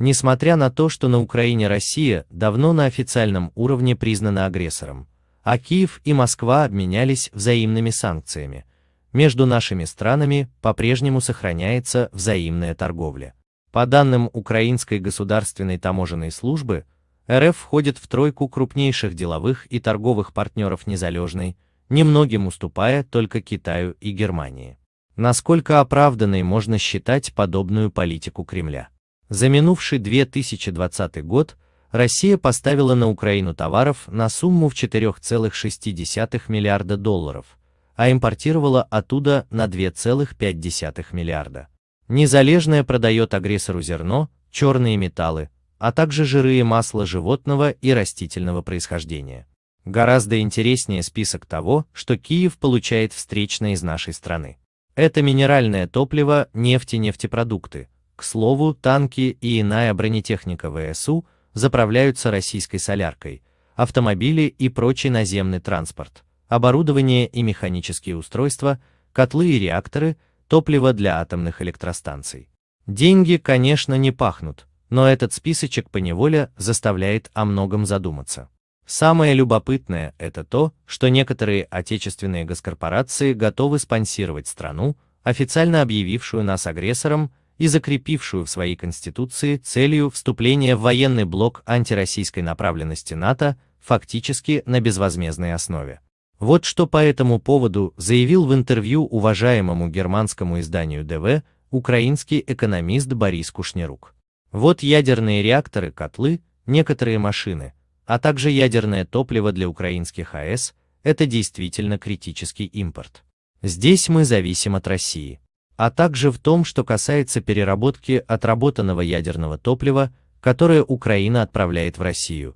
Несмотря на то, что на Украине Россия давно на официальном уровне признана агрессором, а Киев и Москва обменялись взаимными санкциями, между нашими странами по-прежнему сохраняется взаимная торговля. По данным Украинской государственной таможенной службы, РФ входит в тройку крупнейших деловых и торговых партнеров незалежной, немногим уступая только Китаю и Германии. Насколько оправданной можно считать подобную политику Кремля? За минувший 2020 год Россия поставила на Украину товаров на сумму в 4,6 миллиарда долларов, а импортировала оттуда на 2,5 миллиарда. Незалежная продает агрессору зерно, черные металлы, а также жиры и масло животного и растительного происхождения. Гораздо интереснее список того, что Киев получает встречно из нашей страны. Это минеральное топливо, нефть и нефтепродукты – к слову, танки и иная бронетехника ВСУ заправляются российской соляркой, автомобили и прочий наземный транспорт, оборудование и механические устройства, котлы и реакторы, топливо для атомных электростанций. Деньги, конечно, не пахнут, но этот списочек поневоле заставляет о многом задуматься. Самое любопытное – это то, что некоторые отечественные госкорпорации готовы спонсировать страну, официально объявившую нас агрессором, и закрепившую в своей конституции целью вступления в военный блок антироссийской направленности НАТО фактически на безвозмездной основе. Вот что по этому поводу заявил в интервью уважаемому германскому изданию ДВ украинский экономист Борис Кушнерук. Вот ядерные реакторы, котлы, некоторые машины, а также ядерное топливо для украинских АЭС – это действительно критический импорт. Здесь мы зависим от России а также в том, что касается переработки отработанного ядерного топлива, которое Украина отправляет в Россию,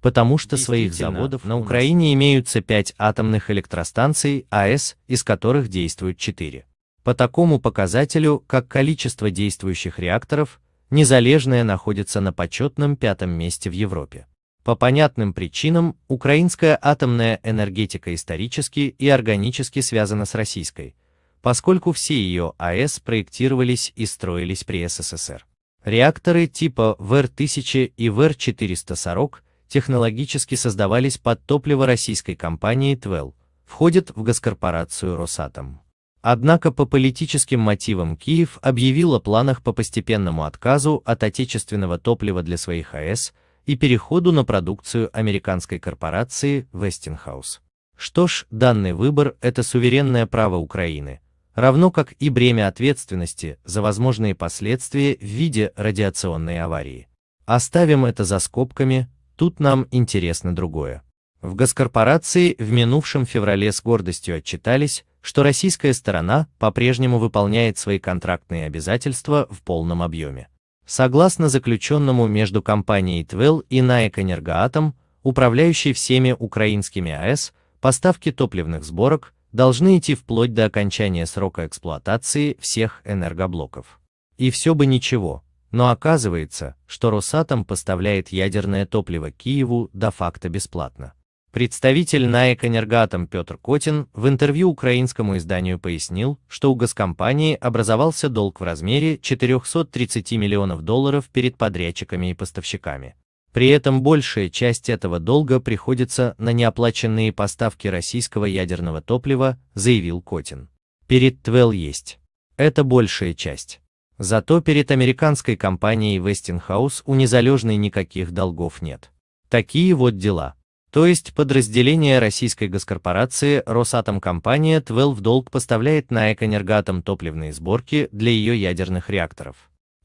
потому что своих заводов на Украине имеются 5 атомных электростанций АЭС, из которых действуют 4. По такому показателю, как количество действующих реакторов, Незалежная находится на почетном пятом месте в Европе. По понятным причинам, украинская атомная энергетика исторически и органически связана с российской, поскольку все ее АЭС проектировались и строились при СССР. Реакторы типа ВР-1000 и ВР-440 технологически создавались под топливо российской компании ТВЭЛ, входят в госкорпорацию Росатом. Однако по политическим мотивам Киев объявил о планах по постепенному отказу от отечественного топлива для своих АЭС и переходу на продукцию американской корпорации Westinghouse. Что ж, данный выбор – это суверенное право Украины, равно как и бремя ответственности за возможные последствия в виде радиационной аварии. Оставим это за скобками, тут нам интересно другое. В госкорпорации в минувшем феврале с гордостью отчитались, что российская сторона по-прежнему выполняет свои контрактные обязательства в полном объеме. Согласно заключенному между компанией Твел и НАЭК Энергоатом, управляющей всеми украинскими АЭС, поставки топливных сборок – должны идти вплоть до окончания срока эксплуатации всех энергоблоков. И все бы ничего, но оказывается, что Росатом поставляет ядерное топливо Киеву до факта бесплатно. Представитель НАЭК «Энергатом» Петр Котин в интервью украинскому изданию пояснил, что у газкомпании образовался долг в размере 430 миллионов долларов перед подрядчиками и поставщиками. При этом большая часть этого долга приходится на неоплаченные поставки российского ядерного топлива, заявил Котин. Перед ТВЭЛ есть. Это большая часть. Зато перед американской компанией Westinghouse у незалежной никаких долгов нет. Такие вот дела. То есть подразделение российской госкорпорации Росатомкомпания ТВЭЛ в долг поставляет на Эконергатом топливные сборки для ее ядерных реакторов.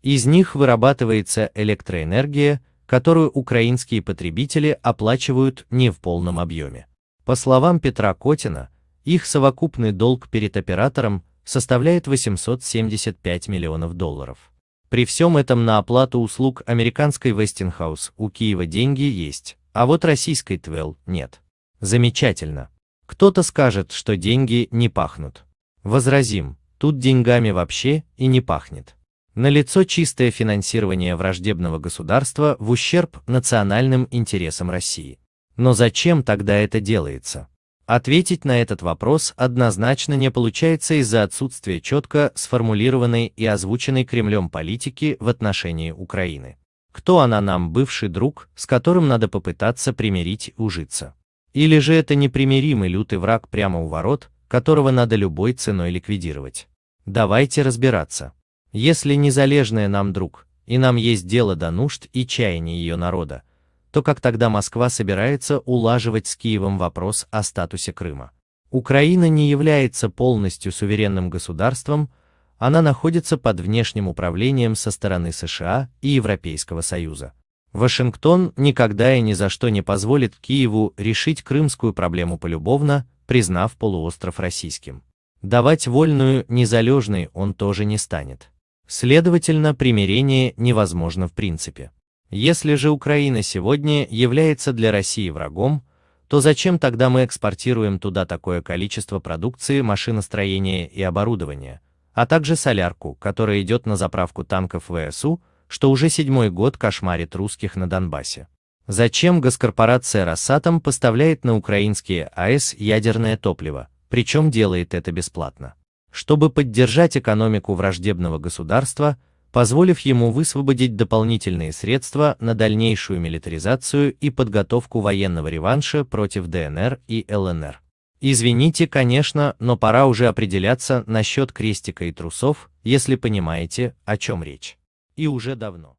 Из них вырабатывается электроэнергия, которую украинские потребители оплачивают не в полном объеме. По словам Петра Котина, их совокупный долг перед оператором составляет 875 миллионов долларов. При всем этом на оплату услуг американской Westinghouse у Киева деньги есть, а вот российской Twell нет. Замечательно. Кто-то скажет, что деньги не пахнут. Возразим, тут деньгами вообще и не пахнет. Налицо чистое финансирование враждебного государства в ущерб национальным интересам России. Но зачем тогда это делается? Ответить на этот вопрос однозначно не получается из-за отсутствия четко сформулированной и озвученной Кремлем политики в отношении Украины. Кто она нам, бывший друг, с которым надо попытаться примирить и ужиться? Или же это непримиримый лютый враг прямо у ворот, которого надо любой ценой ликвидировать? Давайте разбираться. Если незалежная нам друг, и нам есть дело до нужд и чаяний ее народа, то как тогда Москва собирается улаживать с Киевом вопрос о статусе Крыма? Украина не является полностью суверенным государством, она находится под внешним управлением со стороны США и Европейского Союза. Вашингтон никогда и ни за что не позволит Киеву решить крымскую проблему полюбовно, признав полуостров российским. Давать вольную незалежный он тоже не станет. Следовательно, примирение невозможно в принципе. Если же Украина сегодня является для России врагом, то зачем тогда мы экспортируем туда такое количество продукции машиностроения и оборудования, а также солярку, которая идет на заправку танков ВСУ, что уже седьмой год кошмарит русских на Донбассе? Зачем госкорпорация «Росатом» поставляет на украинские АЭС ядерное топливо, причем делает это бесплатно? чтобы поддержать экономику враждебного государства, позволив ему высвободить дополнительные средства на дальнейшую милитаризацию и подготовку военного реванша против ДНР и ЛНР. Извините, конечно, но пора уже определяться насчет крестика и трусов, если понимаете, о чем речь. И уже давно.